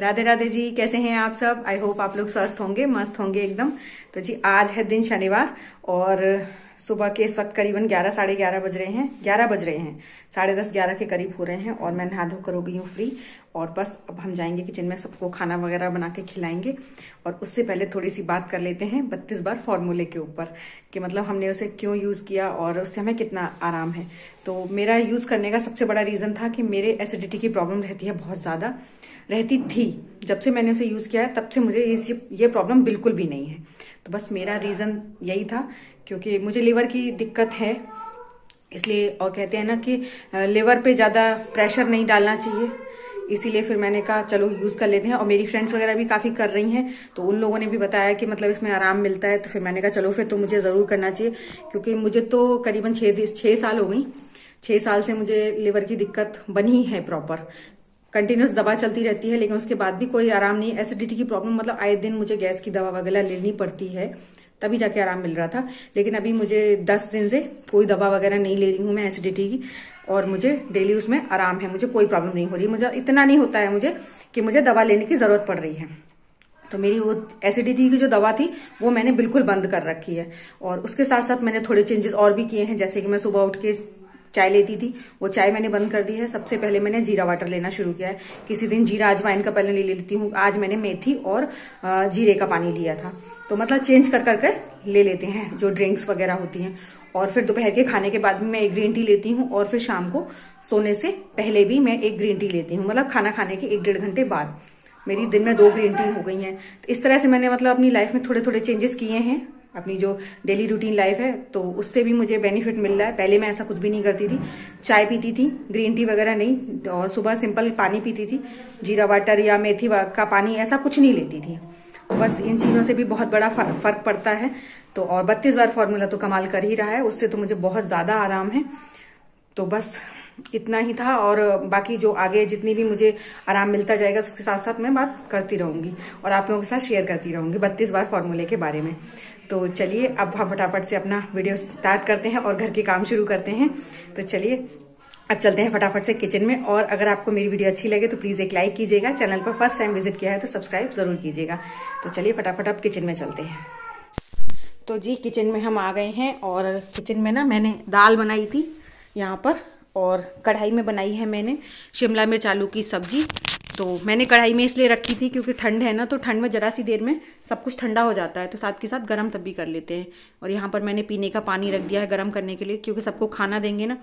राधे राधे जी कैसे हैं आप सब आई होप आप लोग स्वस्थ होंगे मस्त होंगे एकदम तो जी आज है दिन शनिवार और सुबह के इस वक्त करीबन ग्यारह साढ़े ग्यारह बज रहे हैं ग्यारह बज रहे हैं साढ़े दस ग्यारह के करीब हो रहे हैं और मैं नहा धोकर हो गई हूँ फ्री और बस अब हम जाएंगे किचन में सबको खाना वगैरह बना के खिलाएंगे और उससे पहले थोड़ी सी बात कर लेते हैं बत्तीस बार फॉर्मूले के ऊपर कि मतलब हमने उसे क्यों यूज़ किया और उससे हमें कितना आराम है तो मेरा यूज़ करने का सबसे बड़ा रीज़न था कि मेरे एसिडिटी की प्रॉब्लम रहती है बहुत ज़्यादा रहती थी जब से मैंने उसे यूज़ किया है तब से मुझे ये ये प्रॉब्लम बिल्कुल भी नहीं है तो बस मेरा रीज़न यही था क्योंकि मुझे लीवर की दिक्कत है इसलिए और कहते हैं ना कि लीवर पे ज़्यादा प्रेशर नहीं डालना चाहिए इसीलिए फिर मैंने कहा चलो यूज़ कर लेते हैं और मेरी फ्रेंड्स वगैरह भी काफ़ी कर रही हैं तो उन लोगों ने भी बताया कि मतलब इसमें आराम मिलता है तो फिर मैंने कहा चलो फिर तो मुझे ज़रूर करना चाहिए क्योंकि मुझे तो करीबन छह छह साल हो गई छह साल से मुझे लिवर की दिक्कत बनी है प्रॉपर कंटिन्यूस दवा चलती रहती है लेकिन उसके बाद भी कोई आराम नहीं एसिडिटी की प्रॉब्लम मतलब आए दिन मुझे गैस की दवा वगैरह लेनी पड़ती है तभी जाके आराम मिल रहा था लेकिन अभी मुझे दस दिन से कोई दवा वगैरह नहीं ले रही हूँ मैं एसिडिटी की और मुझे डेली उसमें आराम है मुझे कोई प्रॉब्लम नहीं हो रही मुझे इतना नहीं होता है मुझे कि मुझे दवा लेने की जरूरत पड़ रही है तो मेरी वो एसिडिटी की जो दवा थी वो मैंने बिल्कुल बंद कर रखी है और उसके साथ साथ मैंने थोड़े चेंजेस और भी किए हैं जैसे कि मैं सुबह उठ के चाय लेती थी वो चाय मैंने बंद कर दी है सबसे पहले मैंने जीरा वाटर लेना शुरू किया है किसी दिन जीरा अजवाइन का पहले ले लेती हूँ आज मैंने मेथी और जीरे का पानी लिया था तो मतलब चेंज कर करके ले लेते हैं जो ड्रिंक्स वगैरह होती हैं और फिर दोपहर के खाने के बाद भी मैं एक ग्रीन टी लेती हूँ और फिर शाम को सोने से पहले भी मैं एक ग्रीन टी लेती हूँ मतलब खाना खाने के एक डेढ़ घंटे बाद मेरी दिन में दो ग्रीन टी हो गई हैं तो इस तरह से मैंने मतलब अपनी लाइफ में थोड़े थोड़े चेंजेस किए हैं अपनी जो डेली रूटीन लाइफ है तो उससे भी मुझे बेनिफिट मिल रहा है पहले मैं ऐसा कुछ भी नहीं करती थी चाय पीती थी ग्रीन टी वगैरह नहीं और सुबह सिंपल पानी पीती थी जीरा वाटर या मेथी का पानी ऐसा कुछ नहीं लेती थी बस इन चीज़ों से भी बहुत बड़ा फर्क पड़ता है तो और बत्तीस बार फॉर्मूला तो कमाल कर ही रहा है उससे तो मुझे बहुत ज़्यादा आराम है तो बस इतना ही था और बाकी जो आगे जितनी भी मुझे आराम मिलता जाएगा उसके साथ साथ मैं बात करती रहूंगी और आप लोगों के साथ शेयर करती रहूंगी बत्तीस बार फॉर्मूले के बारे में तो चलिए अब हम फटाफट से अपना वीडियो स्टार्ट करते हैं और घर के काम शुरू करते हैं तो चलिए अब चलते हैं फटाफट से किचन में और अगर आपको मेरी वीडियो अच्छी लगे तो प्लीज़ एक लाइक कीजिएगा चैनल पर फर्स्ट टाइम विजिट किया है तो सब्सक्राइब ज़रूर कीजिएगा तो चलिए फटाफट अब किचन में चलते हैं तो जी किचन में हम आ गए हैं और किचन में ना मैंने दाल बनाई थी यहाँ पर और कढ़ाई में बनाई है मैंने शिमला मिर्च आलू की सब्जी तो मैंने कढ़ाई में इसलिए रखी थी क्योंकि ठंड है ना तो ठंड में ज़रा सी देर में सब कुछ ठंडा हो जाता है तो साथ के साथ गर्म तब भी कर लेते हैं और यहाँ पर मैंने पीने का पानी रख दिया है गर्म करने के लिए क्योंकि सबको खाना देंगे ना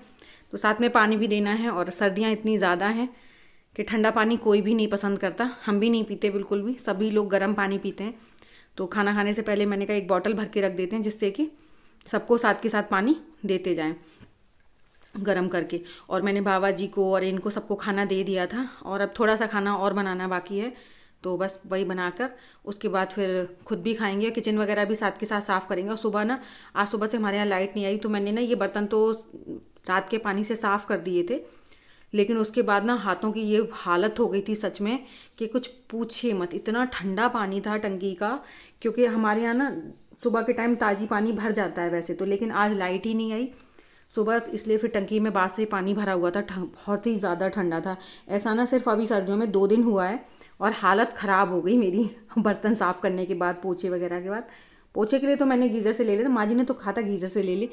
तो साथ में पानी भी देना है और सर्दियाँ इतनी ज़्यादा हैं कि ठंडा पानी कोई भी नहीं पसंद करता हम भी नहीं पीते बिल्कुल भी सभी लोग गर्म पानी पीते हैं तो खाना खाने से पहले मैंने कहा एक बॉटल भर के रख देते हैं जिससे कि सबको साथ के साथ पानी देते जाएँ गरम करके और मैंने बाबा जी को और इनको सबको खाना दे दिया था और अब थोड़ा सा खाना और बनाना बाकी है तो बस वही बनाकर उसके बाद फिर खुद भी खाएंगे किचन वगैरह भी साथ के साथ साफ़ करेंगे और सुबह ना आज सुबह से हमारे यहाँ लाइट नहीं आई तो मैंने ना ये बर्तन तो रात के पानी से साफ़ कर दिए थे लेकिन उसके बाद ना हाथों की ये हालत हो गई थी सच में कि कुछ पूछिए मत इतना ठंडा पानी था टंकी का क्योंकि हमारे यहाँ ना सुबह के टाइम ताज़ी पानी भर जाता है वैसे तो लेकिन आज लाइट ही नहीं आई सुबह इसलिए फिर टंकी में बाहर से पानी भरा हुआ था बहुत ही ज़्यादा ठंडा था ऐसा ना सिर्फ अभी सर्दियों में दो दिन हुआ है और हालत ख़राब हो गई मेरी बर्तन साफ़ करने के बाद पोछे वगैरह के बाद पोछे के लिए तो मैंने गीज़र से ले लिया था माँ जी ने तो कहा था गीज़र से ले ली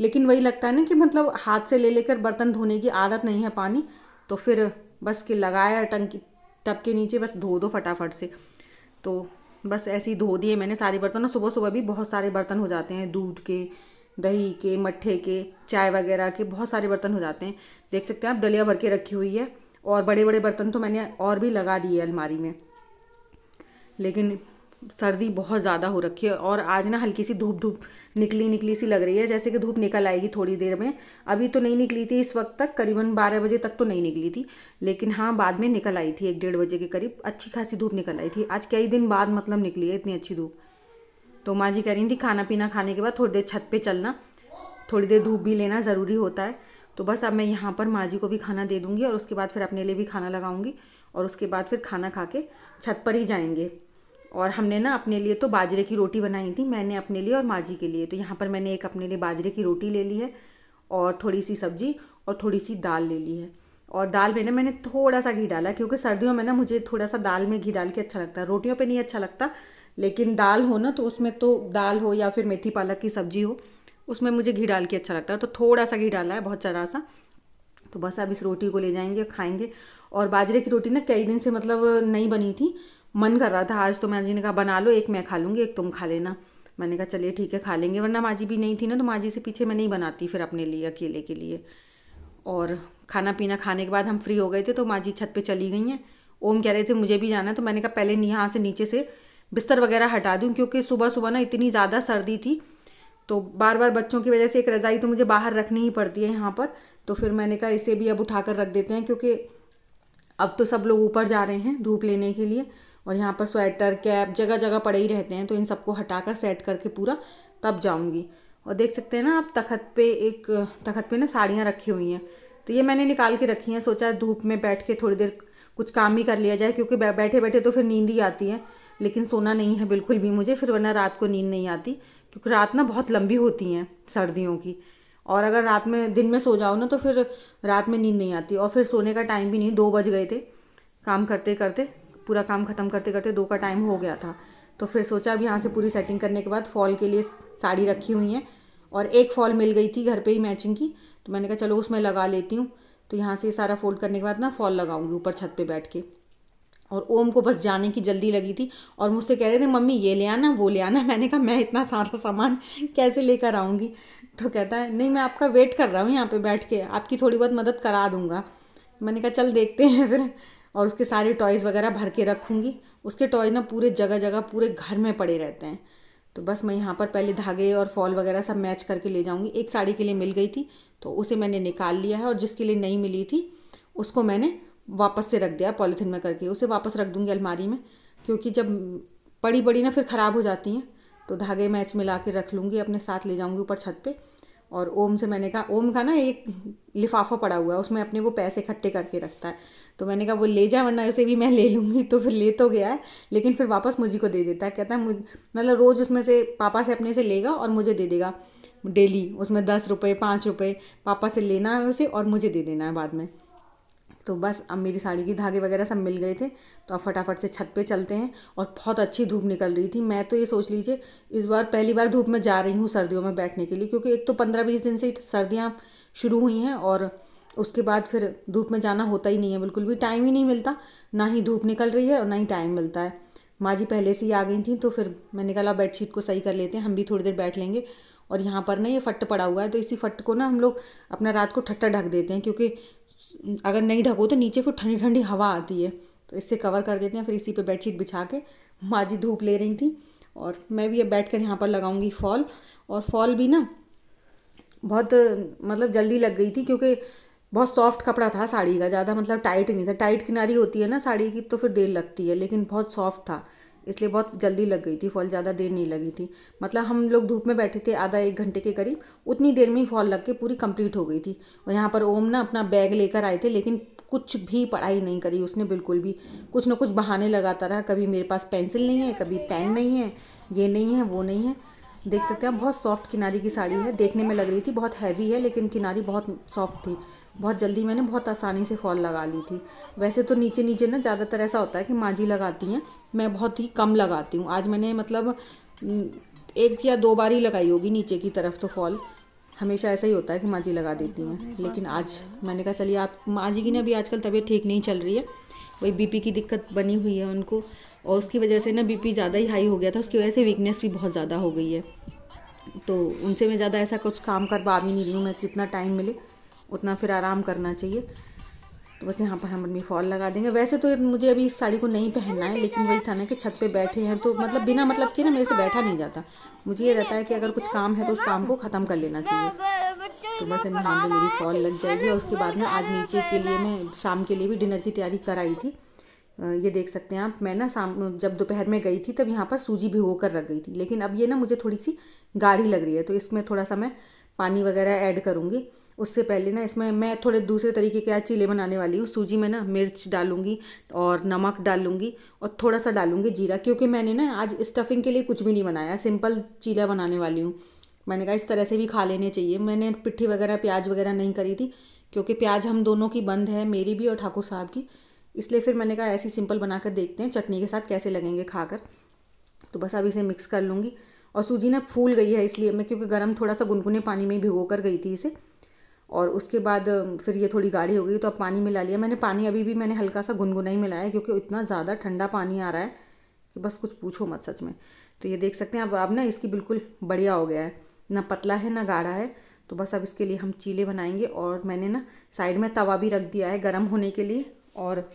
लेकिन वही लगता है ना कि मतलब हाथ से ले लेकर बर्तन धोने की आदत नहीं है पानी तो फिर बस कि लगाया टंकी टब के नीचे बस धो दो फटाफट से तो बस ऐसे ही धो दिए मैंने सारे बर्तन और सुबह सुबह भी बहुत सारे बर्तन हो जाते हैं दूध के दही के मट्ठे के चाय वगैरह के बहुत सारे बर्तन हो जाते हैं देख सकते हैं आप डलिया भर के रखी हुई है और बड़े बड़े बर्तन तो मैंने और भी लगा दिए अलमारी में लेकिन सर्दी बहुत ज़्यादा हो रखी है और आज ना हल्की सी धूप धूप निकली निकली सी लग रही है जैसे कि धूप निकल आएगी थोड़ी देर में अभी तो नहीं निकली थी इस वक्त तक करीबन बारह बजे तक तो नहीं निकली थी लेकिन हाँ बाद में निकल आई थी एक डेढ़ बजे के करीब अच्छी खासी धूप निकल आई थी आज कई दिन बाद मतलब निकली है इतनी अच्छी धूप तो माँ जी कह रही थी खाना पीना खाने के बाद थोड़ी देर छत पे चलना थोड़ी देर धूप भी लेना ज़रूरी होता है तो बस अब मैं यहाँ पर माँ जी को भी खाना दे दूँगी और उसके बाद फिर अपने लिए भी खाना लगाऊँगी और उसके बाद फिर खाना खा के छत पर ही जाएंगे और हमने ना अपने लिए तो बाजरे की रोटी बनाई थी मैंने अपने लिए और माँ जी के लिए तो यहाँ पर मैंने एक अपने लिए बाजरे की रोटी ले ली है और थोड़ी सी सब्ज़ी और थोड़ी सी दाल ले ली है और दाल में ना मैंने थोड़ा सा घी डाला क्योंकि सर्दियों में ना मुझे थोड़ा सा दाल में घी डाल के अच्छा लगता है रोटियों पे नहीं अच्छा लगता लेकिन दाल हो ना तो उसमें तो दाल हो या फिर मेथी पालक की सब्जी हो उसमें मुझे घी डाल के अच्छा लगता है तो थोड़ा सा घी डाला है बहुत चरा सा तो बस अब इस रोटी को ले जाएंगे खाएंगे और बाजरे की रोटी ना कई दिन से मतलब नहीं बनी थी मन कर रहा था आज तो माँ जी ने कहा बना लो एक मैं खा लूँगी एक तुम खा लेना मैंने कहा चलिए ठीक है खा लेंगे वरना माँ जी भी नहीं थी ना तो माँ जी से पीछे मैं नहीं बनाती फिर अपने लिए अकेले के लिए और खाना पीना खाने के बाद हम फ्री हो गए थे तो माँ जी छत पे चली गई हैं ओम कह रहे थे मुझे भी जाना है तो मैंने कहा पहले यहाँ से नीचे से बिस्तर वगैरह हटा दूँ क्योंकि सुबह सुबह ना इतनी ज़्यादा सर्दी थी तो बार बार बच्चों की वजह से एक रज़ाई तो मुझे बाहर रखनी ही पड़ती है यहाँ पर तो फिर मैंने कहा इसे भी अब उठा कर रख देते हैं क्योंकि अब तो सब लोग ऊपर जा रहे हैं धूप लेने के लिए और यहाँ पर स्वेटर कैप जगह जगह पड़े ही रहते हैं तो इन सबको हटा कर सेट करके पूरा तब जाऊँगी और देख सकते हैं ना आप तखत पे एक तखत पे ना साड़ियाँ रखी हुई हैं तो ये मैंने निकाल के रखी हैं सोचा धूप में बैठ के थोड़ी देर कुछ काम ही कर लिया जाए क्योंकि बैठे बैठे तो फिर नींद ही आती है लेकिन सोना नहीं है बिल्कुल भी मुझे फिर वरना रात को नींद नहीं आती क्योंकि रात ना बहुत लंबी होती हैं सर्दियों की और अगर रात में दिन में सो जाओ ना तो फिर रात में नींद नहीं आती और फिर सोने का टाइम भी नहीं दो बज गए थे काम करते करते पूरा काम ख़त्म करते करते दो का टाइम हो गया था तो फिर सोचा अब यहाँ से पूरी सेटिंग करने के बाद फॉल के लिए साड़ी रखी हुई हैं और एक फॉल मिल गई थी घर पे ही मैचिंग की तो मैंने कहा चलो उसमें लगा लेती हूँ तो यहाँ से सारा फोल्ड करने के बाद ना फॉल लगाऊंगी ऊपर छत पे बैठ के और ओम को बस जाने की जल्दी लगी थी और मुझसे कह रहे थे मम्मी ये ले आना वो ले आना मैंने कहा मैं इतना सारा सामान कैसे लेकर आऊँगी तो कहता है नहीं मैं आपका वेट कर रहा हूँ यहाँ पर बैठ के आपकी थोड़ी बहुत मदद करा दूँगा मैंने कहा चल देखते हैं फिर और उसके सारे टॉयज़ वगैरह भर के रखूँगी उसके टॉयज़ ना पूरे जगह जगह पूरे घर में पड़े रहते हैं तो बस मैं यहाँ पर पहले धागे और फॉल वगैरह सब मैच करके ले जाऊँगी एक साड़ी के लिए मिल गई थी तो उसे मैंने निकाल लिया है और जिसके लिए नहीं मिली थी उसको मैंने वापस से रख दिया पॉलीथिन में करके उसे वापस रख दूँगी अलमारी में क्योंकि जब बड़ी बड़ी ना फिर ख़राब हो जाती हैं तो धागे मैच मिला के रख लूँगी अपने साथ ले जाऊँगी ऊपर छत पर और ओम से मैंने कहा ओम का ना एक लिफाफा पड़ा हुआ है उसमें अपने वो पैसे इकट्ठे करके रखता है तो मैंने कहा वो ले जाए वरना इसे भी मैं ले लूँगी तो फिर ले तो गया है लेकिन फिर वापस मुझी को दे देता है कहता है मतलब रोज़ उसमें से पापा से अपने से लेगा और मुझे दे देगा डेली उसमें दस रुपये पाँच रुपये पापा से लेना है उसे और मुझे दे देना है बाद में तो बस अब मेरी साड़ी की धागे वगैरह सब मिल गए थे तो अब फटाफट से छत पे चलते हैं और बहुत अच्छी धूप निकल रही थी मैं तो ये सोच लीजिए इस बार पहली बार धूप में जा रही हूँ सर्दियों में बैठने के लिए क्योंकि एक तो पंद्रह बीस दिन से सर्दियाँ शुरू हुई हैं और उसके बाद फिर धूप में जाना होता ही नहीं है बिल्कुल भी टाइम ही नहीं मिलता ना ही धूप निकल रही है और ना ही टाइम मिलता है माँ जी पहले से ही आ गई थी तो फिर मैंने कहा बेडशीट को सही कर लेते हैं हम भी थोड़ी देर बैठ लेंगे और यहाँ पर ना ये फट पड़ा हुआ है तो इसी फट को ना हम लोग अपना रात को ठट्टा ढक देते हैं क्योंकि अगर नहीं ढको तो नीचे फिर ठंडी ठंडी हवा आती है तो इससे कवर कर देते हैं फिर इसी पे बेडशीट बिछा के माँ जी धूप ले रही थी और मैं भी अब बैठ कर यहाँ पर लगाऊंगी फॉल और फॉल भी ना बहुत मतलब जल्दी लग गई थी क्योंकि बहुत सॉफ्ट कपड़ा था साड़ी का ज़्यादा मतलब टाइट नहीं था टाइट किनारी होती है ना साड़ी की तो फिर देर लगती है लेकिन बहुत सॉफ्ट था इसलिए बहुत जल्दी लग गई थी फॉल ज़्यादा देर नहीं लगी थी मतलब हम लोग धूप में बैठे थे आधा एक घंटे के करीब उतनी देर में ही फॉल लग के पूरी कंप्लीट हो गई थी और यहाँ पर ओम ना अपना बैग लेकर आए थे लेकिन कुछ भी पढ़ाई नहीं करी उसने बिल्कुल भी कुछ ना कुछ बहाने लगाता रहा कभी मेरे पास पेंसिल नहीं है कभी पेन नहीं है ये नहीं है वो नहीं है देख सकते हैं बहुत सॉफ्ट किनारी की साड़ी है देखने में लग रही थी बहुत हैवी है लेकिन किनारी बहुत सॉफ्ट थी बहुत जल्दी मैंने बहुत आसानी से फॉल लगा ली थी वैसे तो नीचे नीचे ना ज़्यादातर ऐसा होता है कि माझी लगाती हैं मैं बहुत ही कम लगाती हूँ आज मैंने मतलब एक या दो बार ही लगाई होगी नीचे की तरफ तो फॉल हमेशा ऐसा ही होता है कि माझी लगा देती हैं लेकिन आज मैंने कहा चलिए आप माजी की ना अभी आजकल तबीयत ठीक नहीं चल रही है वही बीपी की दिक्कत बनी हुई है उनको और उसकी वजह से ना बीपी ज़्यादा ही हाई हो गया था उसकी वजह से वीकनेस भी बहुत ज़्यादा हो गई है तो उनसे मैं ज़्यादा ऐसा कुछ काम कर पा भी नहीं रही हूँ मैं जितना टाइम मिले उतना फिर आराम करना चाहिए तो बस यहाँ पर हम अपनी फॉल लगा देंगे वैसे तो मुझे अभी इस साड़ी को नहीं पहनना है लेकिन वही था ना कि छत पे बैठे हैं तो मतलब बिना मतलब के ना मेरे से बैठा नहीं जाता मुझे ये रहता है कि अगर कुछ काम है तो उस काम को ख़त्म कर लेना चाहिए तो बस यहाँ पर मेरी फॉल लग जाएगी और उसके बाद में आज नीचे के लिए मैं शाम के लिए भी डिनर की तैयारी कराई थी ये देख सकते हैं आप मैं ना शाम जब दोपहर में गई थी तब यहाँ पर सूजी भिगो कर रख गई थी लेकिन अब ये ना मुझे थोड़ी सी गाढ़ी लग रही है तो इसमें थोड़ा सा मैं पानी वगैरह ऐड करूँगी उससे पहले ना इसमें मैं थोड़े दूसरे तरीके के आज चीले बनाने वाली हूँ सूजी में ना मिर्च डालूंगी और नमक डालूंगी और थोड़ा सा डालूंगी जीरा क्योंकि मैंने ना आज स्टफिंग के लिए कुछ भी नहीं बनाया सिंपल चीला बनाने वाली हूँ मैंने कहा इस तरह से भी खा लेने चाहिए मैंने पिट्ठी वगैरह प्याज वगैरह नहीं करी थी क्योंकि प्याज हम दोनों की बंद है मेरी भी और ठाकुर साहब की इसलिए फिर मैंने कहा ऐसी सिंपल बनाकर देखते हैं चटनी के साथ कैसे लगेंगे खाकर तो बस अब इसे मिक्स कर लूँगी और सूजी ना फूल गई है इसलिए मैं क्योंकि गर्म थोड़ा सा गुनगुने पानी में भिगो कर गई थी इसे और उसके बाद फिर ये थोड़ी गाढ़ी हो गई तो अब पानी मिला लिया मैंने पानी अभी भी मैंने हल्का सा गुनगुना ही मिलाया क्योंकि इतना ज़्यादा ठंडा पानी आ रहा है कि बस कुछ पूछो मत सच में तो ये देख सकते हैं अब अब ना इसकी बिल्कुल बढ़िया हो गया है ना पतला है ना गाढ़ा है तो बस अब इसके लिए हम चीले बनाएंगे और मैंने ना साइड में तवा भी रख दिया है गर्म होने के लिए और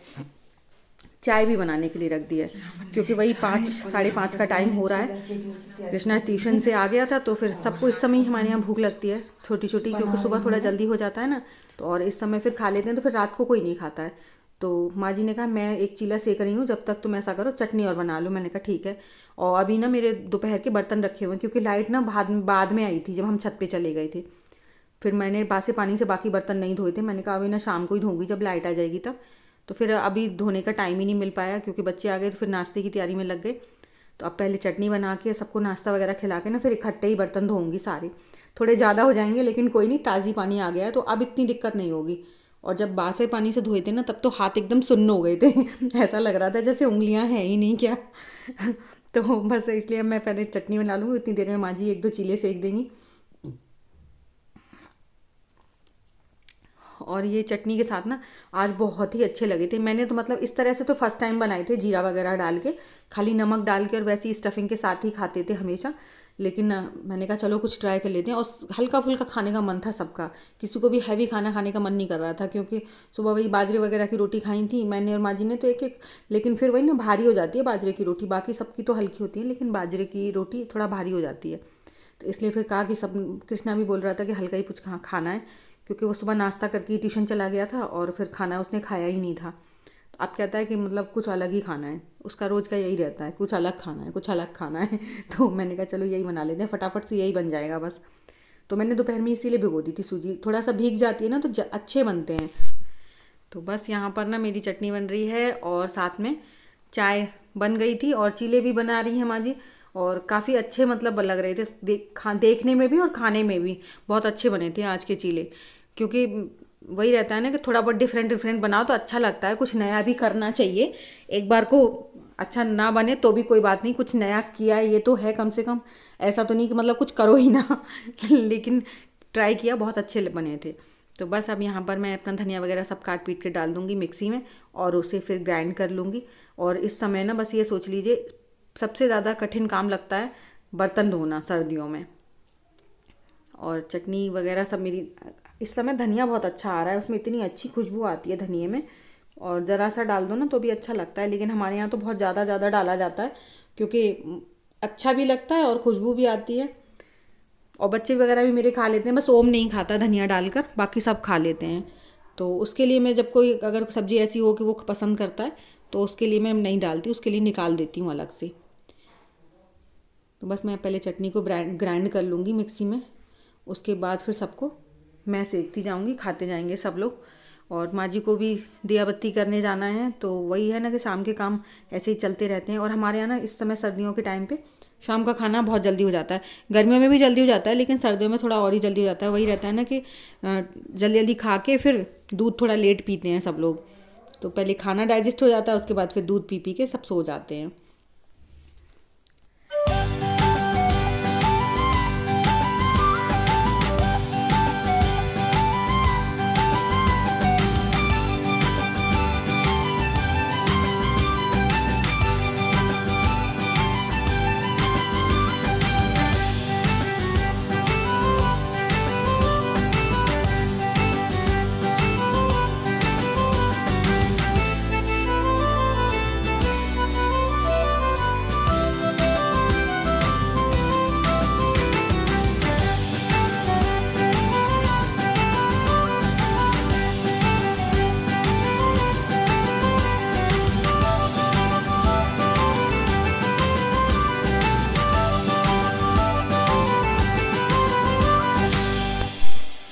चाय भी बनाने के लिए रख दी है क्योंकि वही पाँच साढ़े पाँच का टाइम हो रहा है कृष्णा ट्यूशन से आ गया था तो फिर सबको इस समय ही हमारे यहाँ भूख लगती है छोटी छोटी क्योंकि सुबह थोड़ा जल्दी हो जाता है ना तो और इस समय फिर खा लेते हैं तो फिर रात को कोई नहीं खाता है तो माँ जी ने कहा मैं एक चीला सेक रही हूँ जब तक तुम ऐसा करो चटनी और बना लो मैंने कहा ठीक है और अभी ना मेरे दोपहर के बर्तन रखे हुए हैं क्योंकि लाइट ना बाद बाद में आई थी जब हम छत पे चले गए थे फिर मैंने बासे पानी से बाकी बर्तन नहीं धोए थे मैंने कहा अभी ना शाम को ही धोऊंगी जब लाइट आ जाएगी तब तो फिर अभी धोने का टाइम ही नहीं मिल पाया क्योंकि बच्चे आ गए तो फिर नाश्ते की तैयारी में लग गए तो अब पहले चटनी बना के सबको नाश्ता वगैरह खिला के ना फिर इकट्ठे ही बर्तन धोऊंगी सारे थोड़े ज़्यादा हो जाएंगे लेकिन कोई नहीं ताज़ी पानी आ गया तो अब इतनी दिक्कत नहीं होगी और जब बासे पानी से धोए थे ना तब तो हाथ एकदम सुन्न हो गए थे ऐसा लग रहा था जैसे उंगलियाँ हैं ही नहीं क्या तो बस इसलिए मैं पहले चटनी बना लूँगी इतनी देर में माँ जी एक दो चीले सेक देंगी और ये चटनी के साथ ना आज बहुत ही अच्छे लगे थे मैंने तो मतलब इस तरह से तो फर्स्ट टाइम बनाए थे जीरा वगैरह डाल के खाली नमक डाल के और वैसे ही स्टफिंग के साथ ही खाते थे हमेशा लेकिन मैंने कहा चलो कुछ ट्राई कर लेते हैं और हल्का फुल्का खाने का मन था सबका किसी को भी हैवी खाना खाने का मन नहीं कर रहा था क्योंकि सुबह वही बाजरे वगैरह की रोटी खाई थी मैंने और माँ जी ने तो एक एक लेकिन फिर वही ना भारी हो जाती है बाजरे की रोटी बाकी सबकी तो हल्की होती है लेकिन बाजरे की रोटी थोड़ा भारी हो जाती है तो इसलिए फिर कहा कि सब कृष्णा भी बोल रहा था कि हल्का ही कुछ खाना है क्योंकि वो सुबह नाश्ता करके ट्यूशन चला गया था और फिर खाना उसने खाया ही नहीं था तो अब कहता है कि मतलब कुछ अलग ही खाना है उसका रोज़ का यही रहता है कुछ अलग खाना है कुछ अलग खाना है तो मैंने कहा चलो यही बना लेते हैं फटाफट से यही बन जाएगा बस तो मैंने दोपहर में इसीलिए भिगो दी थी सूजी थोड़ा सा भीग जाती है ना तो अच्छे बनते हैं तो बस यहाँ पर ना मेरी चटनी बन रही है और साथ में चाय बन गई थी और चीले भी बना रही हैं माँ जी और काफ़ी अच्छे मतलब लग रहे थे देख खा देखने में भी और खाने में भी बहुत अच्छे बने थे आज के चीले क्योंकि वही रहता है ना कि थोड़ा बहुत डिफरेंट डिफरेंट बनाओ तो अच्छा लगता है कुछ नया भी करना चाहिए एक बार को अच्छा ना बने तो भी कोई बात नहीं कुछ नया किया ये तो है कम से कम ऐसा तो नहीं कि मतलब कुछ करो ही ना लेकिन ट्राई किया बहुत अच्छे बने थे तो बस अब यहाँ पर मैं अपना धनिया वगैरह सब काट पीट के डाल दूँगी मिक्सी में और उसे फिर ग्राइंड कर लूँगी और इस समय ना बस ये सोच लीजिए सबसे ज़्यादा कठिन काम लगता है बर्तन धोना सर्दियों में और चटनी वगैरह सब मेरी इस समय धनिया बहुत अच्छा आ रहा है उसमें इतनी अच्छी खुशबू आती है धनिए में और ज़रा सा डाल दो ना तो भी अच्छा लगता है लेकिन हमारे यहाँ तो बहुत ज़्यादा ज़्यादा डाला जाता है क्योंकि अच्छा भी लगता है और खुशबू भी आती है और बच्चे वगैरह भी मेरे खा लेते हैं बस ओम नहीं खाता धनिया डालकर बाकी सब खा लेते हैं तो उसके लिए मैं जब कोई अगर सब्ज़ी ऐसी हो कि वो पसंद करता है तो उसके लिए मैं नहीं डालती उसके लिए निकाल देती हूँ अलग से तो बस मैं पहले चटनी को ग्राइंड कर लूँगी मिक्सी में उसके बाद फिर सबको मैं सेकती जाऊँगी खाते जाएंगे सब लोग और माँ जी को भी दिया बत्ती करने जाना है तो वही है ना कि शाम के काम ऐसे ही चलते रहते हैं और हमारे यहाँ ना इस समय सर्दियों के टाइम पे शाम का खाना बहुत जल्दी हो जाता है गर्मियों में भी जल्दी हो जाता है लेकिन सर्दियों में थोड़ा और ही जल्दी हो जाता है वही रहता है ना कि जल्दी जल्दी खा के फिर दूध थोड़ा लेट पीते हैं सब लोग तो पहले खाना डाइजेस्ट हो जाता है उसके बाद फिर दूध पी पी के सब सो जाते हैं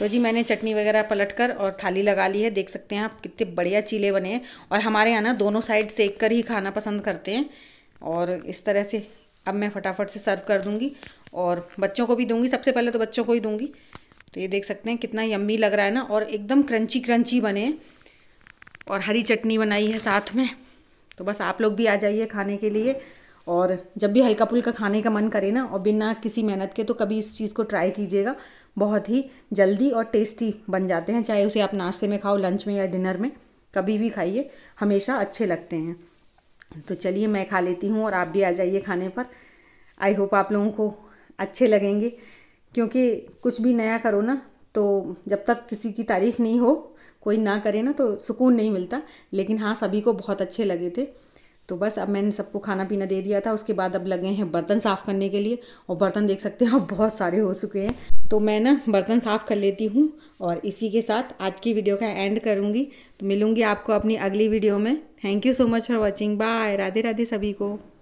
जी मैंने चटनी वगैरह पलट कर और थाली लगा ली है देख सकते हैं आप कितने बढ़िया चीले बने हैं और हमारे यहाँ ना दोनों साइड सेक कर ही खाना पसंद करते हैं और इस तरह से अब मैं फटाफट से सर्व कर दूँगी और बच्चों को भी दूँगी सबसे पहले तो बच्चों को ही दूँगी तो ये देख सकते हैं कितना यम्मी लग रहा है ना और एकदम क्रंची क्रंची बने और हरी चटनी बनाई है साथ में तो बस आप लोग भी आ जाइए खाने के लिए और जब भी हल्का फुल्का खाने का मन करे ना और बिना किसी मेहनत के तो कभी इस चीज़ को ट्राई कीजिएगा बहुत ही जल्दी और टेस्टी बन जाते हैं चाहे उसे आप नाश्ते में खाओ लंच में या डिनर में कभी भी खाइए हमेशा अच्छे लगते हैं तो चलिए मैं खा लेती हूँ और आप भी आ जाइए खाने पर आई होप आप लोगों को अच्छे लगेंगे क्योंकि कुछ भी नया करो ना तो जब तक किसी की तारीफ़ नहीं हो कोई ना करे ना तो सुकून नहीं मिलता लेकिन हाँ सभी को बहुत अच्छे लगे थे तो बस अब मैंने सबको खाना पीना दे दिया था उसके बाद अब लगे हैं बर्तन साफ़ करने के लिए और बर्तन देख सकते हैं अब बहुत सारे हो चुके हैं तो मैं ना बर्तन साफ़ कर लेती हूँ और इसी के साथ आज की वीडियो का एंड करूँगी तो मिलूँगी आपको अपनी अगली वीडियो में thank you so much for watching bye Radhe Radhe सभी को